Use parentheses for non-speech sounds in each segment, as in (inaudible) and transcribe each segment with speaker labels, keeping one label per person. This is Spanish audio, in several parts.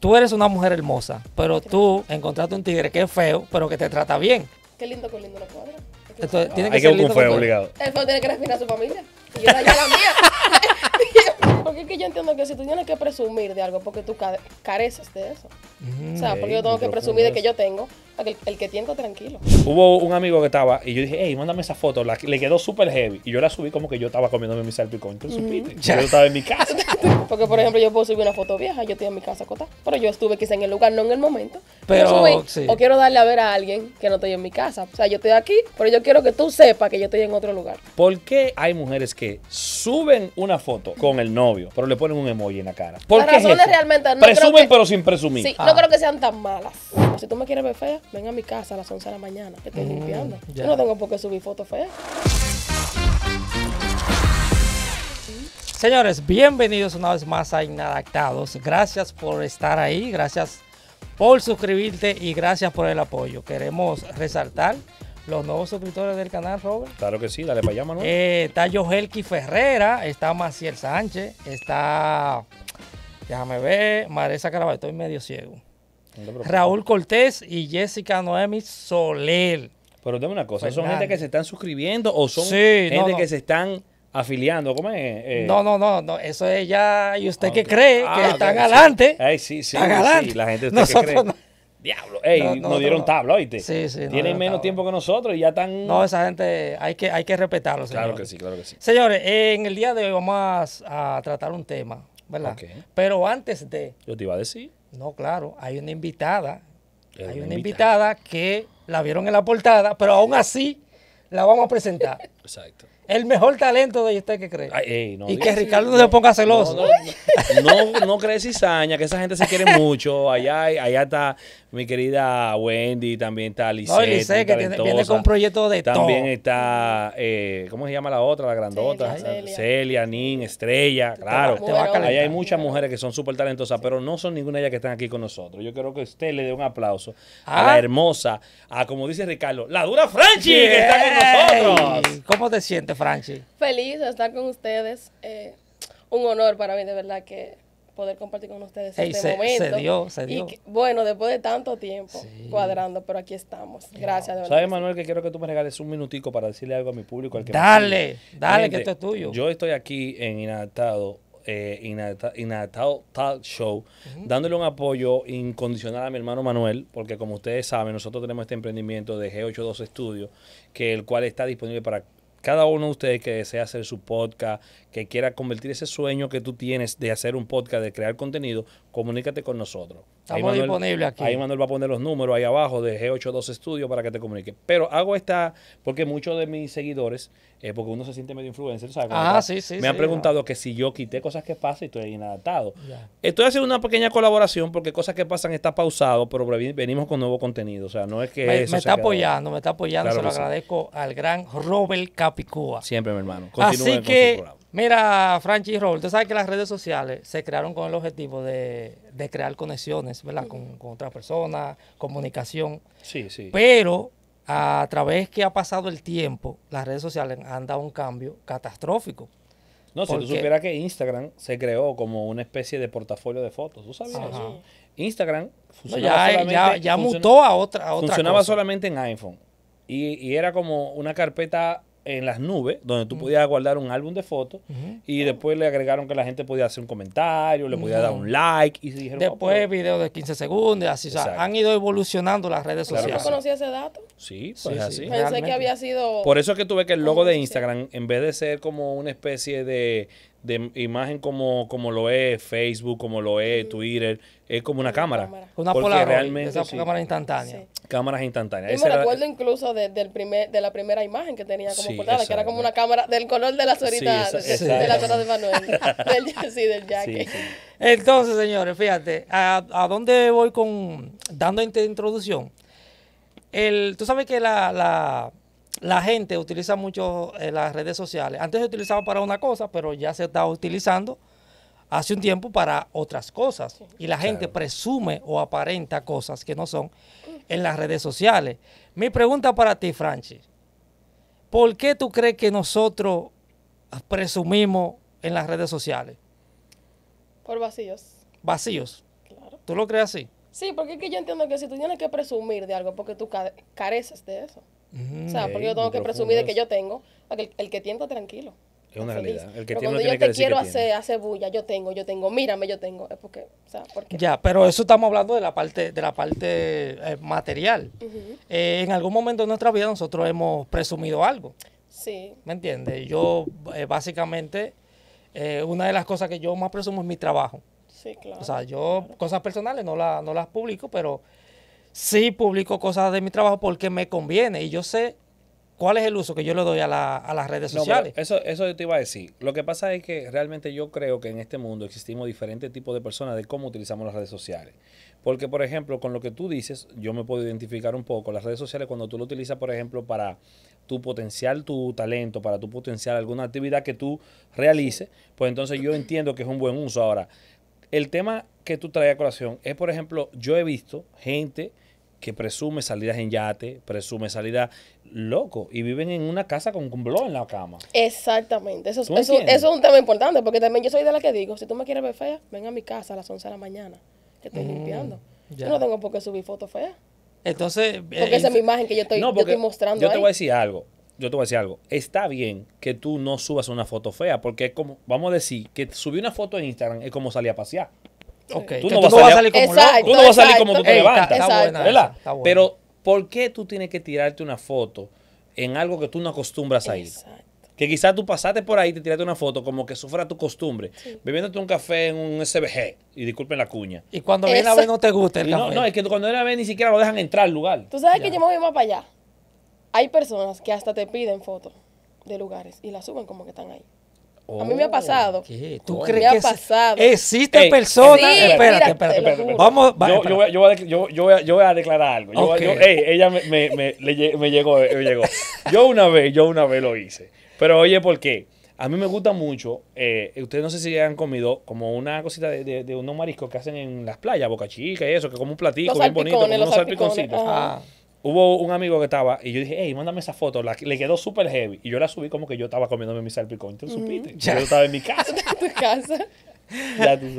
Speaker 1: tú eres una mujer hermosa, pero tú encontraste un tigre que es feo, pero que te trata bien.
Speaker 2: Qué lindo con lindo lo cuadra.
Speaker 1: Entonces, que hay ser que un feo obligado.
Speaker 2: El feo tiene que respirar a su familia. Y yo la mía. (laughs) porque es que yo entiendo que si tú tienes que presumir de algo, porque tú careces de eso.
Speaker 1: o sea, porque yo tengo que presumir de que
Speaker 2: yo tengo, el, que tengo tranquilo.
Speaker 1: Hubo
Speaker 3: un amigo que estaba y yo dije, hey, mándame esa foto. le quedó súper heavy. Y yo la subí como que yo estaba comiéndome mi salpicón. Tú mm Yo estaba en mi casa.
Speaker 2: (laughs) Porque, por ejemplo, yo puedo subir una foto vieja, yo estoy en mi casa Pero yo estuve quizá en el lugar, no en el momento. Pero, O quiero darle a ver a alguien que no estoy en mi casa. O sea, yo estoy aquí, pero yo quiero que tú sepas que yo estoy en otro lugar.
Speaker 3: ¿Por qué hay mujeres que suben una foto con el novio, pero le ponen un emoji en la cara? ¿Por qué razones realmente no Presumen, pero sin presumir. Ah. no creo
Speaker 2: que sean tan malas. Si tú me quieres ver fea, ven a mi casa a las 11 de la mañana. que estoy mm, limpiando. Yo no tengo por qué subir fotos feas.
Speaker 1: Señores, bienvenidos una vez más a Inadaptados. Gracias por estar ahí, gracias por suscribirte y gracias por el apoyo. Queremos resaltar los nuevos suscriptores del canal, Robert.
Speaker 3: Claro que sí, dale para allá, Manuel.
Speaker 1: Eh, está Joelki Ferrera, está Maciel Sánchez, está. Déjame ver, Maresa Caraballo, estoy medio ciego. Raúl Cortés y Jessica Noemi Soler.
Speaker 3: Pero dime una cosa, ¿son gente que se
Speaker 1: están suscribiendo o son gente que se
Speaker 3: están afiliando, ¿cómo es? Eh, eh. no,
Speaker 1: no, no, no, eso es ya, y usted ah, ah, que cree que están adelante,
Speaker 3: Ay, sí, sí, están adelante. la gente usted cree.
Speaker 1: Diablo, ey, nos dieron tabla,
Speaker 3: ¿oíste? Tienen menos
Speaker 1: tiempo que nosotros y ya están... No, esa gente hay que, hay que respetarlos, Claro que sí, claro que sí. Señores, en el día de hoy vamos a, tratar un tema, ¿verdad? Pero antes de...
Speaker 3: Yo te iba a decir.
Speaker 1: No, claro, hay una invitada, hay una invitada que la vieron en la portada, pero aún así la vamos a presentar. (laughs) Exacto. El mejor talento de usted que cree.
Speaker 3: y que Ricardo no, se ponga celoso. No, no, cree cizaña, que esa gente se quiere mucho. Allá, allá está mi querida Wendy, también está Lisette. No, que tiene, viene con proyecto de También está, eh, ¿cómo se llama la otra? La grandota. Celia, Nin, Estrella, claro. allá hay muchas mujeres que son súper talentosas, pero no son ninguna de ellas que están aquí con nosotros. Yo creo que usted le dé un aplauso a la ah. hermosa, a como dice Ricardo, la
Speaker 1: dura Franchi, que está con nosotros. ¿Cómo te sientes, Francis?
Speaker 2: Feliz de estar con ustedes. Eh, un honor para mí, de verdad, que poder compartir con ustedes este momento. Se dio, se dio. Y bueno, después de tanto tiempo cuadrando, pero aquí estamos. Gracias, de ¿Sabes, Manuel,
Speaker 3: que quiero que tú me regales un minutico para decirle algo a mi público? Al que dale, dale, que esto es tuyo. Yo estoy aquí en Inadaptado eh, Inadaptado Talk Show, dándole un apoyo incondicional a mi hermano Manuel, porque como ustedes saben, nosotros tenemos este emprendimiento de G82 Studios, que el cual está disponible para cada uno de ustedes que desea hacer su podcast, que quiera convertir ese sueño que tú tienes de hacer un podcast, de crear contenido, comunícate con nosotros. Estamos disponibles aquí. Ahí Manuel va a poner los números ahí abajo de G82 Studio para que te comunique. Pero hago esta, porque muchos de mis seguidores, eh, porque uno se siente medio influencer, ¿sabes? Ah, me han preguntado que si yo quité cosas que pasan y estoy inadaptado. Estoy haciendo una pequeña colaboración porque cosas que pasan está pausado, pero venimos con nuevo contenido. O sea, no es que. Me, está apoyando,
Speaker 1: me está apoyando. se lo agradezco al gran Robert Capicúa.
Speaker 3: Siempre, mi hermano. Así que.
Speaker 1: Su Mira, Franchi y Robert, tú sabes que las redes sociales se crearon con el objetivo de, crear conexiones, ¿verdad? Con, con otras personas, comunicación.
Speaker 3: Sí, sí. Pero
Speaker 1: a través que ha pasado el tiempo, las redes sociales han dado un cambio catastrófico. No, si tú supieras
Speaker 3: que Instagram se creó como una especie de portafolio de fotos, ¿tú sabías eso? Instagram funcionaba ya, Ya, mutó a otra, otra Funcionaba solamente en iPhone. Y, y, era como una carpeta en las nubes, donde tú podías guardar un álbum de fotos y después le agregaron que la gente podía hacer un comentario, le podía dar un like y se dijeron... Ah, después videos de 15 segundos, así, o sea, han
Speaker 1: ido evolucionando las redes
Speaker 3: sociales. ¿No
Speaker 2: conocías ese dato?
Speaker 3: Sí, pues así. Pensé que había sido... Por eso es que tuve que el logo de Instagram, en vez de ser como una especie de, de imagen como, como lo es Facebook, como lo es Twitter, es como una, cámara. Una Polaroid, realmente, esa cámara
Speaker 1: instantánea.
Speaker 3: Cámaras instantáneas. Yo me recuerdo
Speaker 2: incluso de, del primer, de la primera imagen que tenía como portada, que era como una cámara del color de la solita
Speaker 1: de, la de Manuel,
Speaker 2: (laughs) sí, del jacket.
Speaker 1: Entonces, señores, fíjate, a, dónde voy con, dando introducción? El, Tú sabes que la la gente utiliza mucho eh, las redes sociales. Antes se utilizaba para una cosa, pero ya se está utilizando hace un tiempo para otras cosas. Y la gente presume o aparenta cosas que no son en las redes sociales. Mi pregunta para ti, Franchi. ¿Por qué tú crees que nosotros presumimos en las redes sociales? Por vacíos. ¿Vacíos? Claro. ¿Tú lo crees así?
Speaker 2: Sí, porque es que yo entiendo que si tú tienes que presumir de algo, porque tú careces de eso. Mm. o sea, porque yo tengo que presumir de que yo tengo. El, el que tienta tranquilo. Es una
Speaker 1: realidad. El que tiene, cuando yo te quiero hacer,
Speaker 2: hace bulla, yo tengo, yo tengo, mírame, yo tengo. porque,
Speaker 1: Ya, pero eso estamos hablando de la parte, de la parte eh, material. Eh, en algún momento de nuestra vida nosotros hemos presumido algo. Sí. ¿Me entiendes? Yo, eh, básicamente, una de las cosas que yo más presumo es mi trabajo. Sí, claro. O sea, yo cosas personales no, la, no las publico, pero sí publico cosas de mi trabajo porque me conviene y yo sé cuál es el uso que yo le doy a, la, las redes sociales. eso, eso te iba a decir. Lo que pasa
Speaker 3: es que realmente yo creo que en este mundo existimos diferentes tipos de personas de cómo utilizamos las redes sociales. Porque, por ejemplo, con lo que tú dices, yo me puedo identificar un poco. Las redes sociales, cuando tú lo utilizas, por ejemplo, para tu potencial, tu talento, para tu potencial, alguna actividad que tú realices, pues entonces yo entiendo que es un buen uso. Ahora, el tema que tú traes a colación es, por ejemplo, yo he visto gente que presume salidas en yate, presume salidas loco y viven en una casa con un blog en la cama.
Speaker 2: Exactamente, eso, eso, es un tema importante porque también yo soy de la que digo, si tú me quieres ver fea, ven a mi casa a las 11 de la mañana,
Speaker 1: que estoy mm, limpiando. Yo no
Speaker 2: tengo por qué subir fotos feas.
Speaker 1: Entonces, porque eh, esa es mi imagen que yo estoy,
Speaker 2: mostrando. Yo te voy a decir
Speaker 3: algo, yo te voy a decir algo. Está bien que tú no subas una foto fea porque es como, vamos a decir, que subir una foto en Instagram es como salir a pasear.
Speaker 1: Tú, no vas, a salir como Tú te levantas.
Speaker 3: Pero, ¿por qué tú tienes que tirarte una foto en algo que tú no acostumbras a ir? Que quizás tú pasaste por ahí, te tiraste una foto como que sufra tu costumbre, bebiéndote un café en un SBG, y disculpen la cuña. Y
Speaker 1: cuando viene a ver no te gusta el
Speaker 3: no, No, es que cuando viene a ni siquiera lo dejan entrar al lugar. Tú sabes que yo me
Speaker 2: voy más para allá. Hay personas que hasta te piden fotos de lugares y la suben como que están ahí a mí me ha pasado. ¿Qué? ¿Tú crees que ha pasado? existen personas? Sí, espérate, espérate, espérate, Vamos,
Speaker 3: yo, yo, voy, a, declarar algo. ella me, me, me, llegó, eh, me llegó. Yo una vez, yo una vez lo hice. Pero oye, ¿por qué? A mí me gusta mucho, eh, ustedes no sé si han comido como una cosita de, de, unos mariscos que hacen en las playas, Boca Chica y eso, que como un platico los bien bonito, con unos salpiconcitos. Ah hubo un amigo que estaba y yo dije, hey, mándame esa foto. La, le quedó súper heavy. Y yo la subí como que yo estaba comiéndome mi salpicón. Tú mm Yo estaba en
Speaker 1: mi
Speaker 2: casa. (laughs) en tu casa.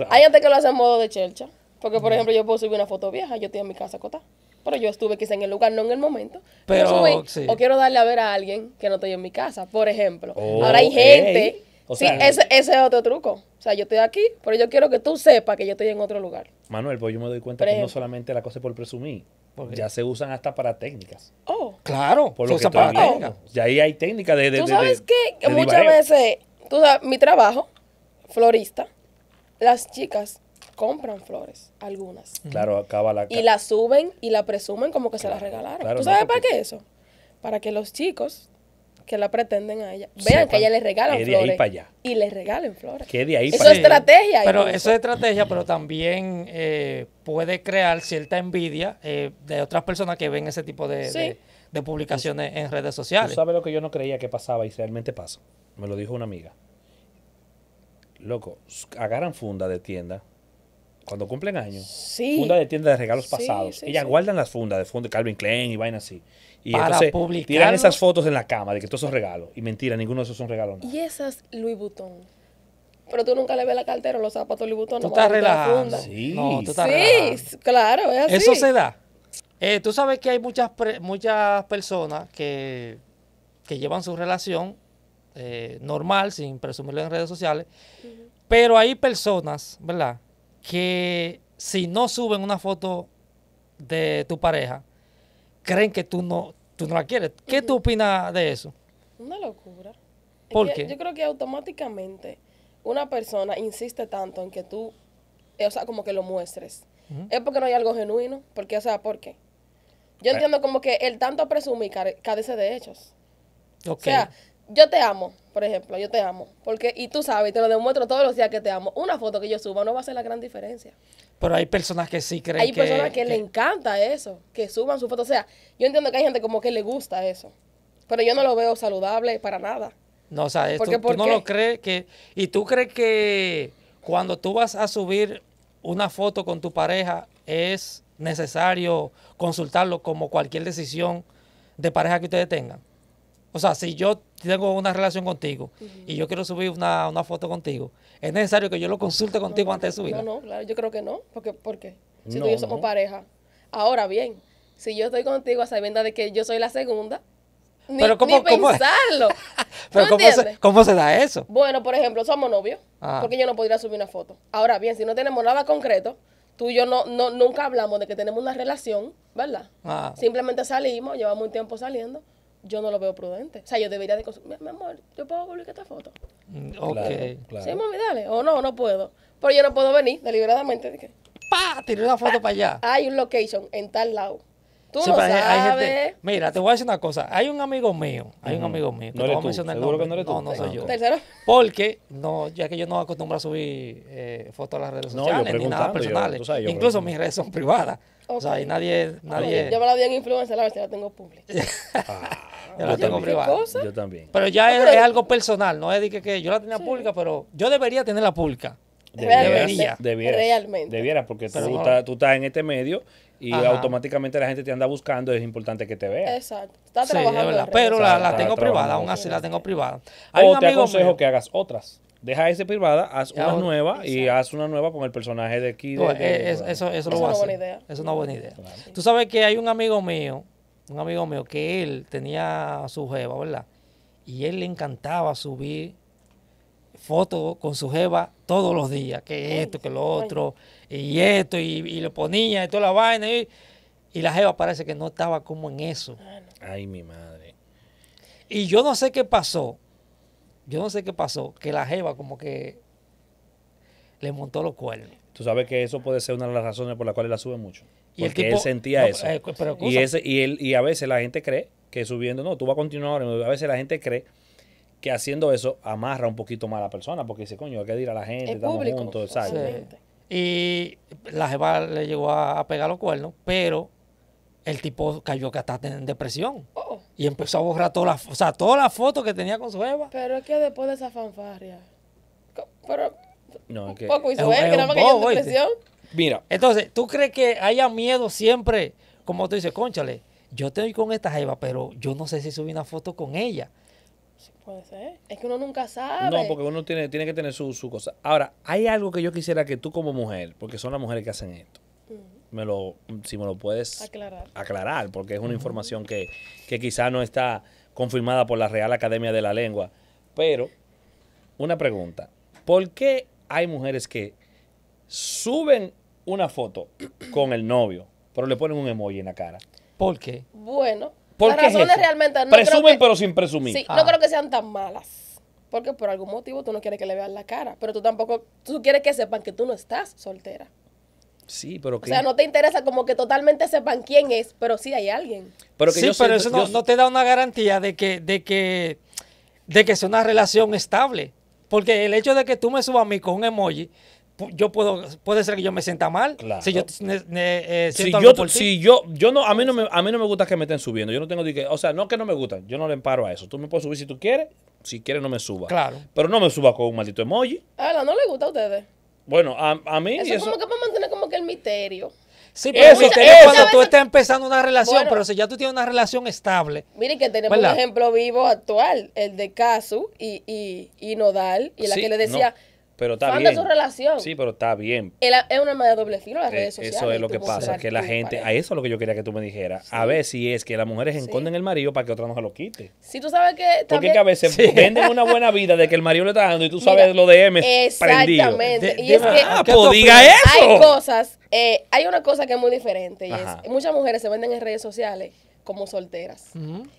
Speaker 2: Hay gente que lo hace en modo de chelcha. Porque, por ejemplo, yo puedo subir una foto vieja. Yo estoy en mi casa acotada. Pero yo estuve quizá en el lugar, no en el momento. Pero, O quiero darle a ver a alguien que no estoy en mi casa, por ejemplo. Oh, Ahora hay gente... ese, es otro truco. O sea, yo estoy aquí, pero yo quiero que tú sepas que yo estoy en otro lugar.
Speaker 3: Manuel, pues yo me doy cuenta que no solamente la cosa es por presumir, ya se usan hasta para técnicas. Oh. Claro, por lo que Ya ahí hay técnicas de, de, Tú sabes qué? que muchas
Speaker 2: veces, tú sabes, mi trabajo, florista, las chicas compran flores, algunas.
Speaker 3: Claro, acaba la... Y la
Speaker 2: suben y la presumen como que se las regalaron. ¿Tú sabes para qué eso? Para que los chicos que la pretenden a ella. Vean que ella les regala flores. Ahí para allá. Y les regalen flores. Que de ahí eso es estrategia. Pero eso. es estrategia,
Speaker 1: pero también eh, puede crear cierta envidia eh, de otras personas que ven ese tipo de, publicaciones en redes sociales. Tú
Speaker 3: sabes lo que yo no creía que pasaba y realmente pasa. Me lo dijo una amiga. Loco, agarran funda de tienda cuando cumplen años, funda de tienda de regalos pasados. Ellas guardan las fundas de de Calvin Klein y vainas así. Y Para entonces tiran esas fotos en la cama de que todos esos regalos. Y mentira, ninguno de esos son regalos.
Speaker 2: Y esas Louis Vuitton. Pero tú nunca le ves la cartera o los zapatos Louis Vuitton. no estás Sí, tú estás sí claro, Eso se
Speaker 1: da. Eh, tú sabes que hay muchas, muchas personas que, llevan su relación eh, normal, sin presumirlo en redes sociales. Pero hay personas, ¿verdad? que si no suben una foto de tu pareja, creen que tú no, tú no la quieres. ¿Qué tú opinas de eso?
Speaker 2: Una locura. ¿Por qué? Yo creo que automáticamente una persona insiste tanto en que tú, eh, o sea, como que lo muestres. Es porque no hay algo genuino, porque, o sea, ¿por qué? Yo eh. entiendo como que el tanto presumir carece de hechos. Okay. O sea, yo te amo, por ejemplo, yo te amo. Porque, y tú sabes, te lo demuestro todos los días que te amo. Una foto que yo suba no va a hacer la gran diferencia.
Speaker 1: Pero hay personas que sí creen que... Hay personas que, le
Speaker 2: encanta eso, que suban su foto. O sea, yo entiendo que hay gente como que le gusta eso. Pero yo no lo veo saludable para nada.
Speaker 1: No, o sea, porque, tú, no lo crees que... Y tú crees que cuando tú vas a subir una foto con tu pareja es necesario consultarlo como cualquier decisión de pareja que ustedes tengan. O sea, si yo tengo una relación contigo y yo quiero subir una, foto contigo, ¿es necesario que yo lo consulte contigo antes de subirla? No,
Speaker 2: no, claro, yo creo que no. Porque, qué? si tú y yo somos pareja. Ahora bien, si yo estoy contigo a sabiendas de que yo soy la segunda, ni, pero cómo, pensarlo. (laughs)
Speaker 1: Pero ¿cómo se, da eso?
Speaker 2: Bueno, por ejemplo, somos novios, ah. porque yo no podría subir una foto. Ahora bien, si no tenemos nada concreto, tú y yo no, no nunca hablamos de que tenemos una relación, ¿verdad? Ah. Simplemente salimos, llevamos un tiempo saliendo, yo no lo veo prudente. O sea, yo debería de... Mi amor, ¿yo puedo publicar esta foto?
Speaker 1: Mm, ok. Claro, Sí,
Speaker 2: mami, dale. O no, no puedo. Pero yo no puedo venir deliberadamente.
Speaker 1: ¡Pah! ¡Pa! Tiré una foto para
Speaker 2: allá. (laughs) Hay un location en tal lado. Tú
Speaker 1: mira, te voy a decir una cosa. Hay un amigo mío, hay un amigo mío, no le voy a el no, no, soy yo. ¿Tercero? Porque, no, ya que yo no acostumbro a subir eh, fotos a las redes sociales ni nada personales. Incluso mis redes son privadas. O sea, y nadie, nadie... yo
Speaker 2: me la en influencer, a ver si la tengo pública. (laughs)
Speaker 1: Ah, yo la tengo privada. Yo también. Pero ya es, algo personal, no es de que, yo la tenía pública, pero yo debería tener la pública.
Speaker 3: Debería. Debería, Realmente. Debiera, porque tú, estás, en este medio y automáticamente la gente te anda buscando, es importante que te vea.
Speaker 2: Exacto. Está trabajando. Pero la, tengo privada, aún
Speaker 3: así la tengo privada. Hay te que
Speaker 1: hagas otras.
Speaker 3: Deja ese privada, haz una nueva y haz una nueva con el personaje de aquí. Pues, eh, es,
Speaker 1: eso, lo a Buena
Speaker 2: idea. es una buena idea. Tú
Speaker 1: sabes que hay un amigo mío, un amigo mío, que él tenía su jeva, ¿verdad? Y él le encantaba subir fotos con su jeva todos los días, que esto, que lo otro y esto, y, lo ponía, y toda la vaina. Y, la Jeva parece que no estaba como en eso.
Speaker 3: Ay, mi madre.
Speaker 1: Y yo no sé qué pasó. Yo no sé qué pasó. Que la Jeva como que le montó los cuernos.
Speaker 3: Tú sabes que eso puede ser una de las razones por las cuales la sube mucho. Porque él sentía eso. Eh, y, ese, y, él, y a veces la gente cree que subiendo, no, tú vas a continuar. A veces la gente cree que haciendo eso amarra un poquito más a la persona porque dice,
Speaker 1: coño, hay que ir a la gente, el estamos juntos, exacto. Y la jeva le llegó a, pegar los cuernos, pero el tipo cayó que hasta en depresión. Oh. Y empezó a borrar todas las o sea, todas las fotos que tenía con
Speaker 2: su jeva. Pero es que después de esa fanfarria. Pero. No, que. Poco hizo él, que nada más cayó en depresión.
Speaker 1: Mira. Entonces, ¿tú crees que haya miedo siempre? Como tú dices, conchale, yo estoy con esta jeva, pero yo no sé si subí una foto con ella.
Speaker 2: Sí, puede ser. Es que uno nunca sabe. No, porque
Speaker 1: uno tiene, tiene que tener
Speaker 3: su, cosa. Ahora, hay algo que yo quisiera que tú como mujer, porque son las mujeres que hacen esto, mm. me lo, si me lo puedes aclarar, porque es una información que, que quizá no está confirmada por la Real Academia de la Lengua. Pero, una pregunta. ¿Por qué hay mujeres que suben una foto con el novio, pero le ponen un emoji en la cara? ¿Por qué?
Speaker 2: Bueno, porque las realmente no Presumen,
Speaker 3: pero sin presumir. Sí, no ah. creo
Speaker 2: que sean tan malas. Porque por algún motivo tú no quieres que le vean la cara. Pero tú tampoco, tú quieres que sepan que tú no estás soltera.
Speaker 3: Sí, pero que. O sea, no
Speaker 2: te interesa como que totalmente sepan quién es, pero sí hay alguien.
Speaker 3: Pero sí, pero eso no,
Speaker 1: te da una garantía de que, de que, de que sea una relación estable. Porque el hecho de que tú me subas a mí con un emoji yo puedo, puede ser que yo me sienta mal. Si yo si
Speaker 3: yo, yo, no, a mí no me, a mí no me gusta que me estén subiendo. Yo no tengo que, o sea, no que no me gusta, yo no le emparo a eso. Tú me puedes subir si tú quieres, si quieres no me suba. Claro. Pero no me suba con un maldito emoji.
Speaker 2: Ah, no le gusta a ustedes.
Speaker 1: Bueno, a, a mí eso, como
Speaker 2: que para mantener como que el misterio. Sí, pero eso, misterio es cuando tú
Speaker 1: estás empezando una relación, pero si ya tú tienes una relación estable.
Speaker 2: Miren que tenemos un ejemplo vivo actual, el de Casu y, Nodal, y la que le decía,
Speaker 3: pero está bien. su relación. Sí, pero está bien.
Speaker 2: es una manera de doble filo las eh, redes sociales. Eso es lo que pasa, que la gente, a
Speaker 3: eso es lo que yo quería que tú me dijeras. A ver si es que las mujeres enconden el marido para que otra no se lo quite.
Speaker 2: Si tú sabes que Porque que a veces venden una buena
Speaker 3: vida de que el marido le está dando y tú sabes lo de M Exactamente. y es que... Ah, pues diga eso. Hay
Speaker 2: cosas, eh, hay una cosa que es muy diferente muchas mujeres se venden en redes sociales como solteras.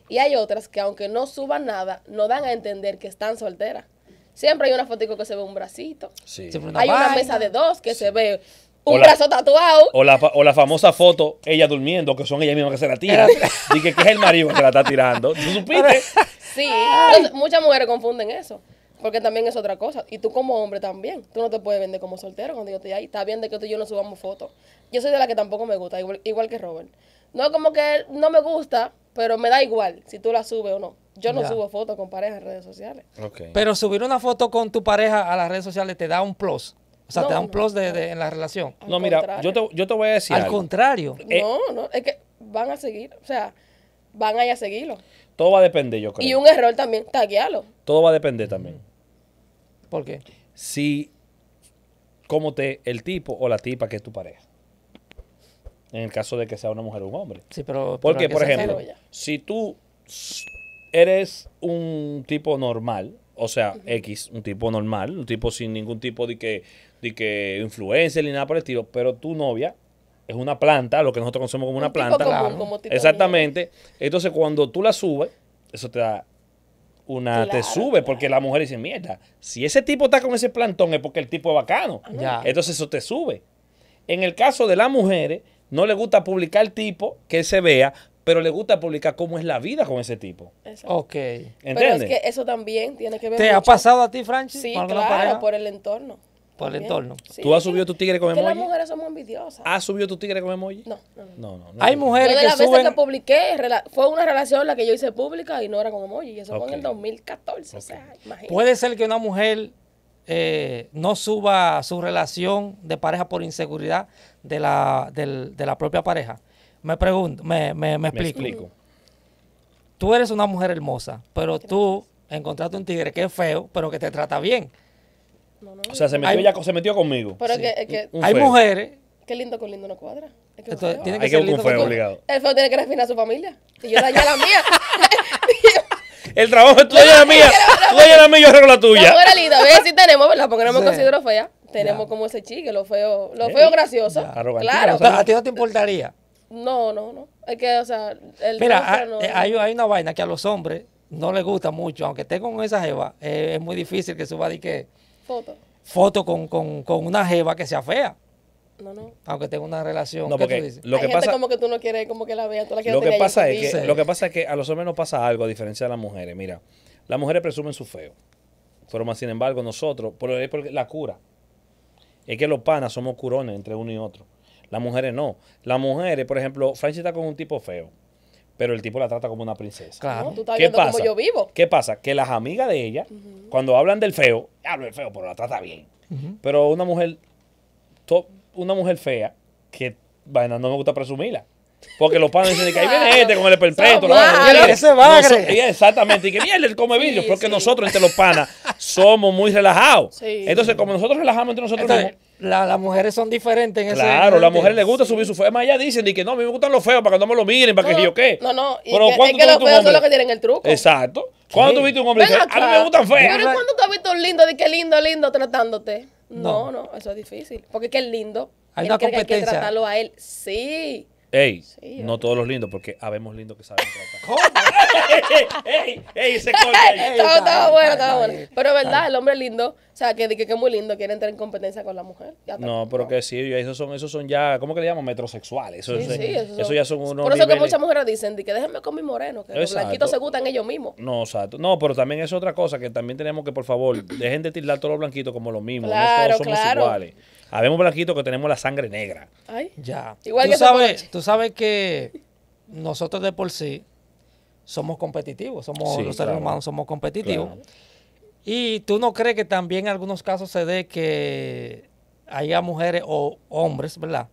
Speaker 2: Y hay otras que aunque no suban nada, no dan a entender que están solteras. Siempre hay una fotico que se ve un bracito. Sí. hay una mesa de dos que se ve un brazo tatuado.
Speaker 3: O la, la, famosa foto, ella durmiendo, que son ella misma que se la tira. y (laughs) que, es el marido que se la está tirando. ¿Tú
Speaker 2: supiste? (laughs) Sí. muchas mujeres confunden eso. Porque también es otra cosa. Y tú como hombre también. Tú no te puedes vender como soltero cuando yo estoy ahí. Está bien de que tú y yo no subamos fotos. Yo soy de la que tampoco me gusta, igual, que Robert. No como que no me gusta, pero me da igual si tú la subes o no. Yo no subo fotos con pareja en redes sociales.
Speaker 1: Pero subir una foto con tu pareja a las redes sociales te da un plus. O sea, te da un plus de, en la relación. no, mira, yo te, yo te voy a decir. Al
Speaker 3: contrario.
Speaker 1: Eh,
Speaker 2: no, no, es que van a seguir. O sea, van a ir a seguirlo.
Speaker 1: Todo
Speaker 3: va a depender, yo creo. Y
Speaker 2: un error también, taguealo.
Speaker 3: Todo va a depender también. Mm.
Speaker 1: ¿Por
Speaker 2: qué?
Speaker 3: Si, cómo te, el tipo o la tipa que es tu pareja. En el caso de que sea una mujer o un hombre. Sí, pero. Porque, por ejemplo, si tú eres un tipo normal, o sea, X, un tipo normal, un tipo sin ningún tipo de que, de que influencia ni nada por el estilo, pero tu novia es una planta, lo que nosotros conocemos como una planta. Exactamente. Entonces, cuando tú la subes, eso te da una te sube porque la mujer dice, mierda, si ese tipo está con ese plantón es porque el tipo es bacano. Ah, Entonces eso te sube. En el caso de las mujeres, no le gusta publicar el tipo que se vea pero le gusta publicar cómo es la vida con ese tipo.
Speaker 2: Exacto. Ok. ¿Entiendes? Pero es que eso también tiene que ver ¿Te ha pasado a ti, Francis? Sí, claro, por el entorno. Por el entorno. ¿Tú has subido tu tigre con emoji? las mujeres somos envidiosas. ¿Has
Speaker 3: subido tu tigre con
Speaker 2: emoji? No. No, no. no, Hay mujeres yo de que las veces que publiqué, fue una relación la que yo hice pública y no era con emoji. Y eso fue en el 2014, o sea, imagínate.
Speaker 1: Puede ser que una mujer eh, no suba su relación de pareja por inseguridad de la, del, de la propia pareja me pregunto, me, me, me, explico. explico. Tú eres una mujer hermosa, pero tú encontraste un tigre que es feo, pero que te trata bien. No, no, o sea, se metió, se metió conmigo. Pero que, que hay mujeres.
Speaker 2: Qué lindo con lindo no cuadra. Es que Entonces, tiene que ser un feo obligado. El feo tiene que refinar a su familia. Y yo dañé la mía. (laughs)
Speaker 3: el trabajo es tuyo y la mía. Tú la mía yo arreglo la tuya. Ahora
Speaker 2: linda, a ver si tenemos, ¿verdad? Porque no me considero fea. Tenemos como ese chique, lo feo, lo feo gracioso. Claro. A ti
Speaker 1: no te importaría
Speaker 2: no, no, no. Es que, o sea, el Mira, eh, hay,
Speaker 1: una vaina que a los hombres no les gusta mucho, aunque esté con esa jeva, eh, es muy difícil que suba de que... Foto. Foto con, con, con una jeva que sea fea. No, no. Aunque tenga una relación. No, porque tú Lo que pasa,
Speaker 2: tú no quieres lo que pasa es que, Lo que
Speaker 1: pasa es que a los hombres no pasa algo a
Speaker 3: diferencia de las mujeres. Mira, las mujeres presumen su feo. Pero más sin embargo, nosotros, por la cura. Es que los panas somos curones entre uno y otro. Las mujeres no. Las mujeres, por ejemplo, Francis está con un tipo feo, pero el tipo la trata como una princesa. Claro. No, tú estás ¿Qué pasa? Como yo vivo. ¿Qué pasa? Que las amigas de ella, cuando hablan del feo, hablan del feo, pero la trata bien. Pero una mujer, una mujer fea, que bueno, no me gusta presumirla. Porque los panas dicen que ahí viene este con el (laughs) perpetuo. ¿no? Ese exactamente. Y que mierda el come porque nosotros, entre los panas, somos muy relajados. Entonces, como nosotros relajamos entre nosotros mismos
Speaker 1: la, las mujeres son diferentes en Claro, a las mujeres
Speaker 3: les gusta subir su feo. más ellas dicen que no, a mí me gustan los feos para que no me lo miren, para que yo qué.
Speaker 2: No, no, y que, los feos son los que tienen el truco.
Speaker 3: Exacto. ¿Cuándo viste un hombre que A mí me gustan feos. Pero cuando
Speaker 2: tú has visto un lindo de que lindo, lindo tratándote? No, no, eso es difícil. Porque es que es lindo.
Speaker 3: Hay una competencia. Hay que tratarlo
Speaker 2: a él. Sí.
Speaker 3: Ey, no todos los lindos, porque habemos lindos que saben tratar. (laughs) ¿Cómo?
Speaker 2: ¡Ey, ey,
Speaker 1: ey! Se ahí. (laughs) todo, bueno, todo bueno.
Speaker 2: Pero verdad, el hombre lindo, o sea, que, que, muy lindo, quiere entrar en competencia con la mujer.
Speaker 3: no, pero que sí, esos son, esos son ya, ¿cómo que le llaman? Metrosexuales. Eso, sí, sí, eso, ya son unos Por eso que muchas
Speaker 2: mujeres dicen, que déjenme con mi moreno, que los blanquitos se gustan ellos mismos.
Speaker 3: No, exacto. No, pero también es otra cosa, que también tenemos que, por favor, dejen de tildar todos los blanquitos como lo mismo. no todos somos claro. iguales. Habemos blanquito que tenemos la sangre negra.
Speaker 2: Ay. Ya. Igual tú sabes,
Speaker 1: tú sabes que nosotros de por sí somos competitivos, somos los seres humanos somos competitivos. Y tú no crees que también en algunos casos se dé que haya mujeres o hombres, ¿verdad?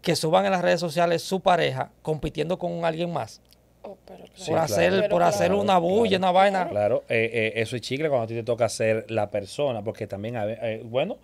Speaker 1: Que suban en las redes sociales su pareja compitiendo con alguien más. Oh, por hacer, por hacer una bulla, una vaina.
Speaker 3: Claro, eh, eh, eso es chicle cuando a ti te toca ser la persona, porque también, eh, bueno,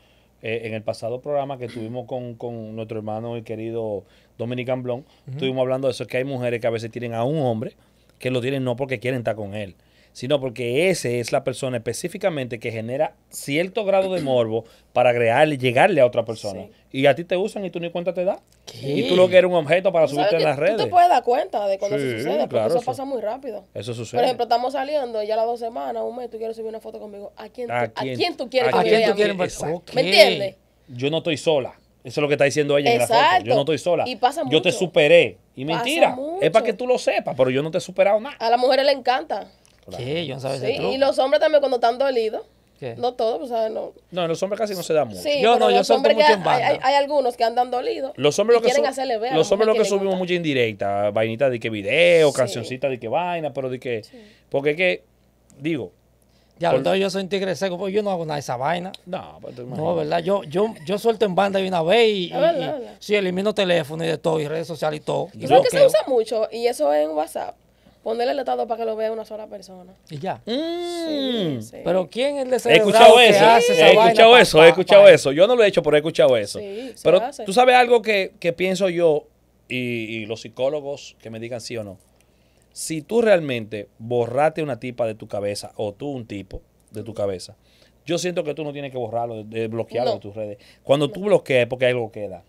Speaker 3: eh, en el pasado programa que tuvimos con, con nuestro hermano y querido Dominican Blon, estuvimos hablando de eso, que hay mujeres que a veces tienen a un hombre que lo tienen no porque quieren estar con él, sino porque ese es la persona específicamente que genera cierto grado de morbo para agregarle llegarle a otra persona. Y a ti te usan y tú ni cuenta te das. Y tú lo que eres un objeto para subirte en las redes. Tú te puedes
Speaker 2: dar cuenta de cuando eso sucede, porque eso, pasa muy rápido.
Speaker 3: Eso sucede. Por ejemplo,
Speaker 2: estamos saliendo ya las dos semanas, un mes, tú quieres subir una foto conmigo. ¿A quién, ¿A tú, quién, quieres ¿a quién
Speaker 3: tú ¿Me entiendes? Yo no estoy sola. Eso es lo que está diciendo ella en la foto. Yo no estoy sola. Y pasa Yo te superé. Y mentira. Es para que tú lo sepas, pero yo no te he superado nada.
Speaker 2: A las mujeres le encanta.
Speaker 3: Sí, Y los
Speaker 2: hombres también cuando están dolidos. No todos, pues,
Speaker 3: No. los hombres casi no se dan mucho. yo no, yo mucho en banda.
Speaker 2: Hay, algunos que andan dolidos. Los hombres lo que, los hombres lo que
Speaker 3: subimos en indirecta, vainitas de que video, cancioncitas de que vaina, pero de que.
Speaker 1: Porque es que, digo, ya, yo soy un tigre seco, pues, yo no hago nada de esa vaina. No, pues, No, ¿verdad? Yo, yo, yo suelto en banda de una vez ah, y, sí, elimino teléfono y de todo, y redes sociales y todo. Yo creo que se usa
Speaker 2: mucho, y eso es en WhatsApp. Ponerle el estado para que lo vea una sola persona.
Speaker 1: Y ya. Mm. Pero ¿quién es el de He escuchado que eso. he escuchado
Speaker 2: eso, he escuchado
Speaker 3: eso. Yo no lo he hecho, pero he escuchado eso. pero tú sabes algo que, pienso yo y, los psicólogos que me digan sí o no. Si tú realmente borraste una tipa de tu cabeza o tú un tipo de tu cabeza, yo siento que tú no tienes que borrarlo, de, bloquearlo de tus redes. Cuando tú bloqueas, porque algo queda.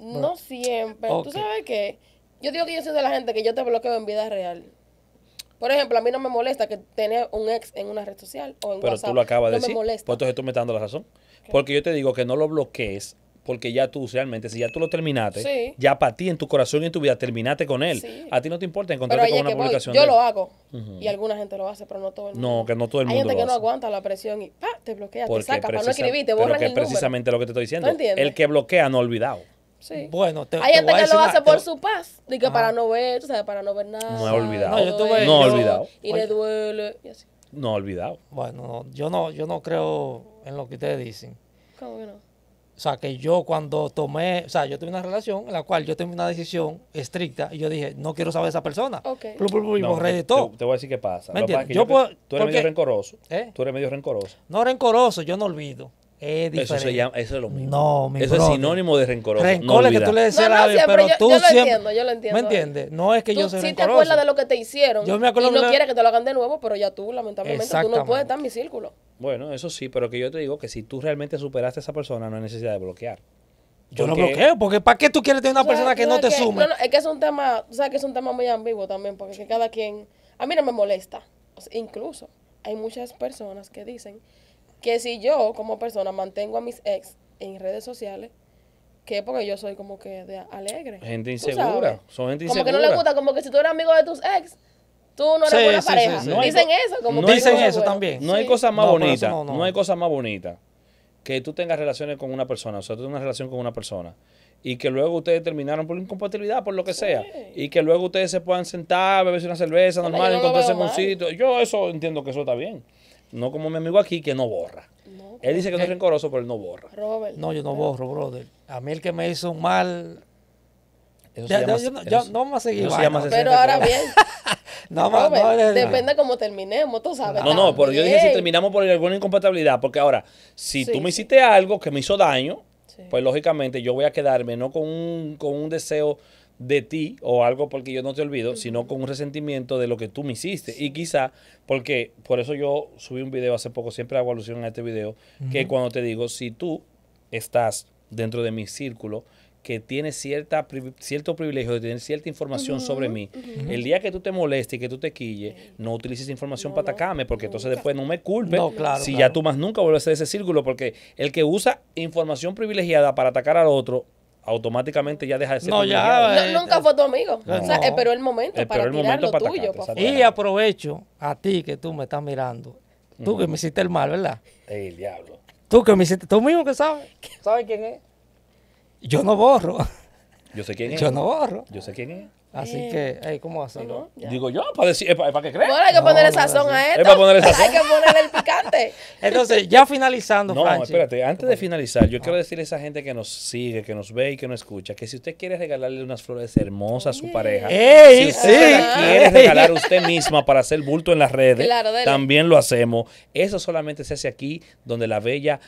Speaker 2: No siempre. Pero ¿Tú sabes qué? Yo digo que yo soy de la gente que yo te bloqueo en vida real. Por ejemplo, a mí no me molesta que tener un ex en una red social o en Pero tú lo acabas de decir. Me molesta. Pues entonces
Speaker 3: tú me estás dando la razón. Porque yo te digo que no lo bloquees porque ya tú realmente, si ya tú lo terminaste, ya para ti, en tu corazón y en tu vida, terminaste con él. A ti no te importa encontrarte con una publicación. yo lo hago. Y
Speaker 2: alguna gente lo hace, pero no todo el
Speaker 3: mundo. No, que no todo el mundo. Hay gente que no
Speaker 2: aguanta la presión y ¡pa! te bloquea, te saca para no escribir, te borran pero que Es precisamente
Speaker 3: lo que te estoy diciendo. El que bloquea no ha olvidado.
Speaker 1: Bueno, te, Hay gente que lo hace por
Speaker 2: su paz, y que para no ver, tú sabes, para no ver nada. No he olvidado.
Speaker 3: No, he olvidado.
Speaker 2: Y le duele y así.
Speaker 1: No he olvidado. Bueno, yo no, yo no creo en lo que ustedes dicen.
Speaker 2: ¿Cómo que no? O
Speaker 1: sea, que yo cuando tomé, o sea, yo tuve una relación en la cual yo tomé una decisión estricta y yo dije, no quiero saber de esa persona. Ok. de todo. Te, voy a decir qué
Speaker 3: pasa. yo, puedo tú eres medio rencoroso. ¿Eh? Tú eres medio rencoroso.
Speaker 1: No rencoroso, yo no olvido. Eso, se llama, eso es lo mismo. No, Eso es
Speaker 3: sinónimo de rencoroso. Rencor que tú le decías
Speaker 1: a alguien pero yo, tú yo lo entiendo, yo lo entiendo. ¿Me eh. entiendes? No es que yo sea sí rencoroso. te acuerdas
Speaker 2: de lo que te hicieron. Yo y no quieres que te lo hagan de nuevo, pero ya tú, lamentablemente, tú no puedes estar en mi círculo.
Speaker 3: Bueno, eso sí, pero que yo te digo que si tú realmente superaste a esa persona, no hay necesidad de bloquear. Yo no bloqueo,
Speaker 1: porque ¿para qué tú quieres tener
Speaker 3: una
Speaker 2: persona que no te sume? es que es un tema, sabes que es un tema muy ambiguo también, porque cada quien, a mí no me molesta, incluso hay muchas personas que dicen que si yo como persona mantengo a mis ex en redes sociales, que porque yo soy como que de alegre. Gente insegura, son gente insegura. Como que no le gusta, como que si tú eres amigo de tus ex, tú no eres buena pareja. dicen eso, como dicen eso también. No hay cosa más bonita, no, hay
Speaker 3: cosa más bonita que tú tengas relaciones con una persona, o sea, tú tengas una relación con una persona y que luego ustedes terminaron por incompatibilidad, por lo que sea, y que luego ustedes se puedan sentar, beberse una cerveza normal, encontrarse en un sitio. Yo eso entiendo que eso está bien. No como mi amigo aquí que no borra. él dice que no es eh,
Speaker 1: rencoroso, pero él no borra. no, yo no borro, brother. A mí el que me hizo mal. yo, no, yo, a seguir. pero ahora bien. (laughs) no, más no, depende
Speaker 2: cómo terminemos, tú sabes. No, no, pero yo dije si terminamos
Speaker 3: por alguna incompatibilidad, porque ahora, si tú me hiciste algo que me hizo daño, pues lógicamente yo voy a quedarme no con con un deseo de ti o algo porque yo no te olvido, sino con un resentimiento de lo que tú me hiciste. Y quizá, porque por eso yo subí un video hace poco, siempre hago alusión a este video, que cuando te digo, si tú estás dentro de mi círculo, que tienes cierta, cierto privilegio de tener cierta información sobre mí, el día que tú te molestes y que tú te quilles, no utilices información para atacarme, porque entonces después no me culpes si ya tú más nunca vuelves a ese círculo, porque el que usa información privilegiada para atacar al otro, automáticamente ya deja de ser no,
Speaker 1: ya, eh, nunca
Speaker 2: fue tu amigo. O sea, esperó el momento para tirar lo tuyo. y
Speaker 1: aprovecho a ti que tú me estás mirando. Tú que me hiciste el mal, ¿verdad?
Speaker 3: El diablo.
Speaker 1: Tú que me hiciste, tú mismo que sabes. ¿Sabes quién es? Yo no borro.
Speaker 3: Yo sé quién es. Yo no
Speaker 1: borro. Yo sé quién es. Así eh, que, ¿cómo va Digo yo, para, qué para, que Bueno, hay que ponerle sazón a esto. Es ponerle sazón. (laughs) Hay que
Speaker 2: ponerle el picante.
Speaker 1: (laughs) Entonces, ya finalizando, No,
Speaker 3: espérate, antes de finalizar, yo quiero ah. decirle a esa gente que nos sigue, que nos ve y que nos escucha, que si usted quiere regalarle unas flores hermosas a su pareja, si usted sí. quiere regalar (laughs) usted misma para hacer bulto en las redes, también lo hacemos. Eso solamente se hace aquí, donde la bella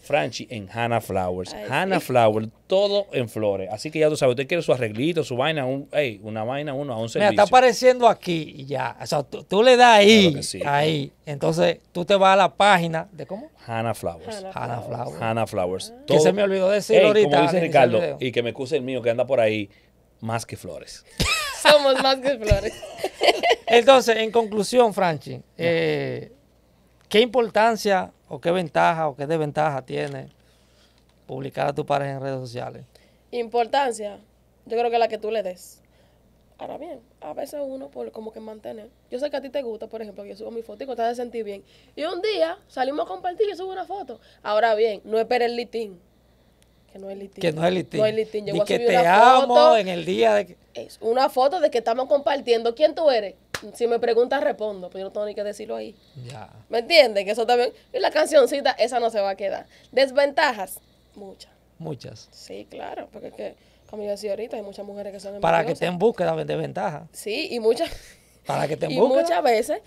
Speaker 3: Franchi en Hannah Flowers. Hannah Flowers, todo en flores. Así que ya tú sabes, usted quiere su arreglito, su vaina, un, una vaina, uno a un servicio. Mira, está
Speaker 1: apareciendo aquí y ya. O sea, tú, le das ahí, ahí. Entonces, tú te vas a la página de cómo?
Speaker 3: Hannah Flowers. Hannah
Speaker 1: Flowers. Hannah Flowers. Que se me olvidó decir ahorita.
Speaker 3: y que me excuse el mío que anda por ahí, más que flores.
Speaker 2: (laughs) Somos más que flores.
Speaker 1: (laughs) Entonces, en conclusión, Franchi, eh, ¿Qué importancia o qué ventaja o qué desventaja tiene publicar a tu pareja en redes sociales?
Speaker 2: Importancia, yo creo que la que tú le des. Ahora bien, a veces uno como que mantener. Yo sé que a ti te gusta, por ejemplo, que yo subo mi foto y te de sentir bien. Y un día salimos a compartir y subo una foto. Ahora bien, no esperes el litín. Que no es litín. Que no es litín. No litín. que te amo en el día de que... Es una foto de que estamos compartiendo. ¿Quién tú eres? si me preguntas, respondo, pero pues yo no tengo ni que decirlo ahí. Ya. ¿Me entiendes? Que eso también. Y la cancioncita, esa no se va a quedar. Desventajas, muchas. Muchas. Sí, claro, porque es que, como yo decía ahorita, hay muchas mujeres que son Para que estén en
Speaker 1: búsqueda de ventajas.
Speaker 2: Sí, y muchas.
Speaker 1: (laughs) Para que te Y muchas
Speaker 2: veces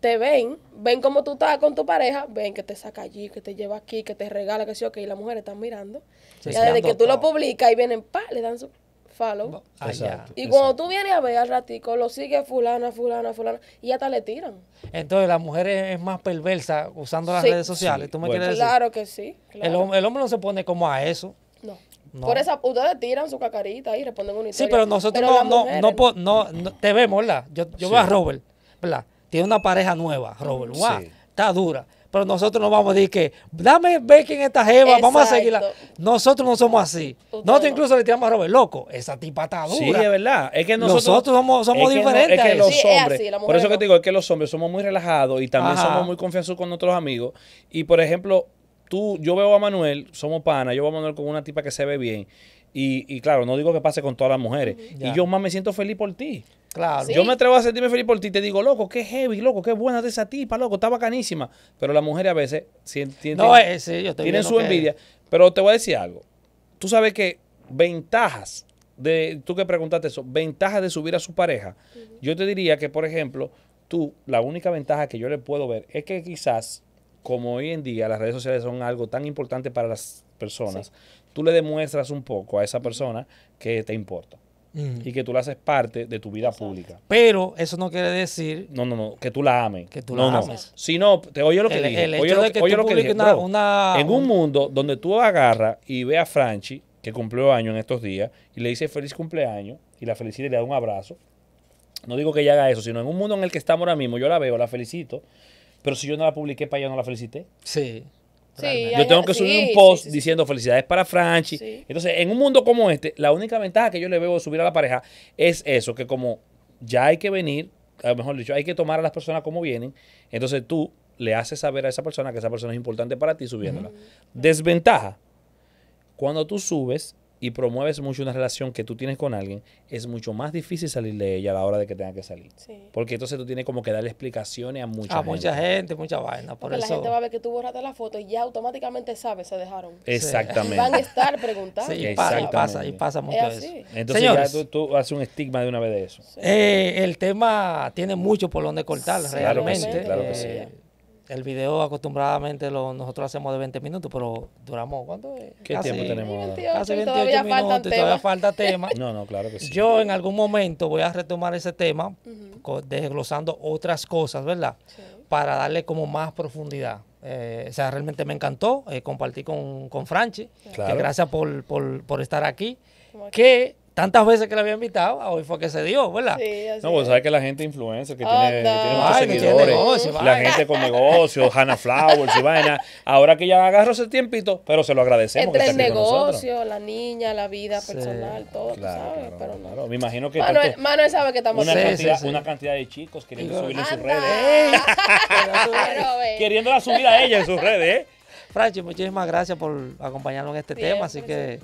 Speaker 2: te ven, ven como tú estás con tu pareja, ven que te saca allí, que te lleva aquí, que te regala, que sí, ok, y las mujeres están mirando. desde que tú lo publicas y vienen, pa, le dan su Ah, y cuando tú vienes a ver al ratico, lo sigue fulana, fulana, fulana, y hasta le tiran.
Speaker 1: Entonces la mujer es más perversa usando las redes sociales. Claro
Speaker 2: que sí. El, hombre
Speaker 1: no se pone como a eso.
Speaker 2: No. Por esa ustedes tiran su cacarita y responden un historia. Sí, pero nosotros no,
Speaker 1: no, no, te vemos, ¿verdad? Yo, yo veo a Robert, ¿verdad? Tiene una pareja nueva, Robert. Está dura pero nosotros no vamos a decir que, dame en esta jeva, vamos a seguirla. Nosotros no somos así. nosotros incluso le tiramos a Robert, loco, esa tipa está dura. Sí, es verdad. Es que nosotros, somos, diferentes. los hombres, por eso que te
Speaker 3: digo, es que los hombres somos muy relajados y también somos muy confianzudos con nuestros amigos. Y por ejemplo, tú, yo veo a Manuel, somos pana, yo veo a Manuel con una tipa que se ve bien. Y, y, claro, no digo que pase con todas las mujeres. Y yo más me siento feliz por ti.
Speaker 1: Claro, yo me atrevo a
Speaker 3: sentirme feliz por ti. Te digo, loco, qué heavy, loco, qué buena de esa tipa, loco, está bacanísima. Pero las mujeres a veces tienen, eh, su envidia. Pero te voy a decir algo. Tú sabes que ventajas de, tú que preguntaste eso, ventajas de subir a su pareja. Yo te diría que, por ejemplo, tú, la única ventaja que yo le puedo ver es que quizás, como hoy en día las redes sociales son algo tan importante para las personas, tú le demuestras un poco a esa persona que te importa. Y que tú la haces parte de tu vida pública.
Speaker 1: Pero eso no quiere decir. No, no, no. Que tú la ames. Que tú la ames.
Speaker 3: Si no, te oye lo que dije. que en un, mundo donde tú agarras y ve a Franchi, que cumplió año en estos días, y le dice feliz cumpleaños, y la felicita y le da un abrazo. No digo que ella haga eso, sino en un mundo en el que estamos ahora mismo, yo la veo, la felicito. Pero si yo no la publiqué para ella, no la felicité. Sí
Speaker 2: yo tengo que subir un post
Speaker 3: diciendo felicidades para Franchi. Entonces, en un mundo como este, la única ventaja que yo le veo de subir a la pareja es eso, que como ya hay que venir, a lo mejor dicho, hay que tomar a las personas como vienen, entonces tú le haces saber a esa persona que esa persona es importante para ti subiéndola. Desventaja, cuando tú subes y promueves mucho una relación que tú tienes con alguien, es mucho más difícil salir de ella a la hora de que tenga que salir. Porque entonces tú tienes como que darle
Speaker 1: explicaciones a mucha a mucha gente, mucha vaina. Por eso... la gente va
Speaker 2: a ver que tú borraste la foto y ya automáticamente sabe, se dejaron. Exactamente. van a estar preguntando. Sí, y pasa, y
Speaker 1: pasa, y pasa Entonces ya
Speaker 3: tú, haces un estigma de una vez de eso.
Speaker 1: Eh, el tema tiene mucho por donde cortar, realmente. Claro que sí. Eh, el video acostumbradamente lo, nosotros hacemos de 20 minutos, pero duramos, ¿cuánto ¿Qué tiempo tenemos? Hace minutos todavía falta tema. (laughs) No, no, claro que sí. Yo en algún momento voy a retomar ese tema, desglosando otras cosas, ¿verdad? Para darle como más profundidad. Eh, o sea, realmente me encantó. Eh, compartir con, con Franchi. gracias por, por, por estar aquí. Que tantas veces que la había invitado, hoy fue que se dio, ¿verdad? Sí, así no, vos
Speaker 3: sabes que la gente influencia, que oh, tiene, que tiene, muchos seguidores, la gente con negocios, Hannah Flowers y vaina, ahora que ya agarró ese tiempito, pero se lo agradecemos. Entre el negocio,
Speaker 2: la niña, la vida personal, todo, claro, ¿sabes? pero
Speaker 3: claro. Me imagino que Manuel, sabe que estamos una, sí, cantidad, una cantidad de chicos queriendo subir en sus redes.
Speaker 2: (laughs) queriendo
Speaker 1: subir a ella en sus redes, ¿eh? Franchi, muchísimas gracias por acompañarnos en este tema, así que...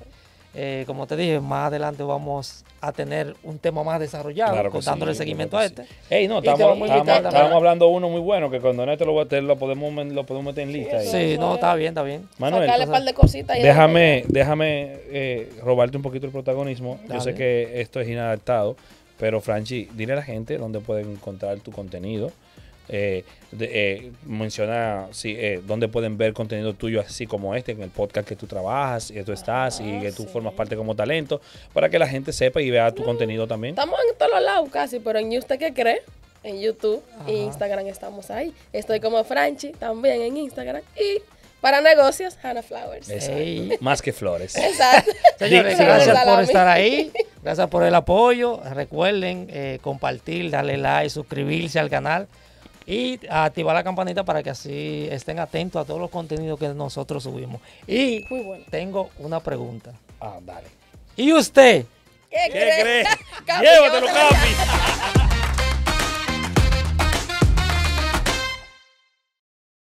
Speaker 1: Eh, como te dije, más adelante vamos a tener un tema más desarrollado, claro dándole seguimiento a este. estamos no,
Speaker 3: hablando uno muy bueno, que cuando te lo voy a tener, lo podemos, lo podemos meter en lista. Sí, no, está bien, está bien. Manuel, déjame, déjame eh, robarte un poquito el protagonismo. Yo sé que esto es inadaptado, pero Franchi, dile a la gente dónde pueden encontrar tu contenido eh, eh, menciona eh, dónde pueden ver contenido tuyo así como este, en el podcast que tú trabajas, y tú estás y ah, que tú formas parte como talento, para que la gente sepa y vea tu contenido también. Estamos
Speaker 2: en todos lados casi, pero en usted qué cree? En YouTube e Instagram estamos ahí. Estoy como Franchi también en Instagram y para negocios, Hannah Flowers. Más que flores. Exacto. (laughs) Señores, gracias por estar ahí.
Speaker 1: Gracias por el apoyo. Recuerden compartir, darle like, suscribirse al canal y activar la campanita para que así estén atentos a todos los contenidos que nosotros subimos. Y tengo una pregunta. Ah, dale. ¿Y usted? ¿Qué, ¿Qué cree? (laughs) Llévatelo, Capi. (laughs)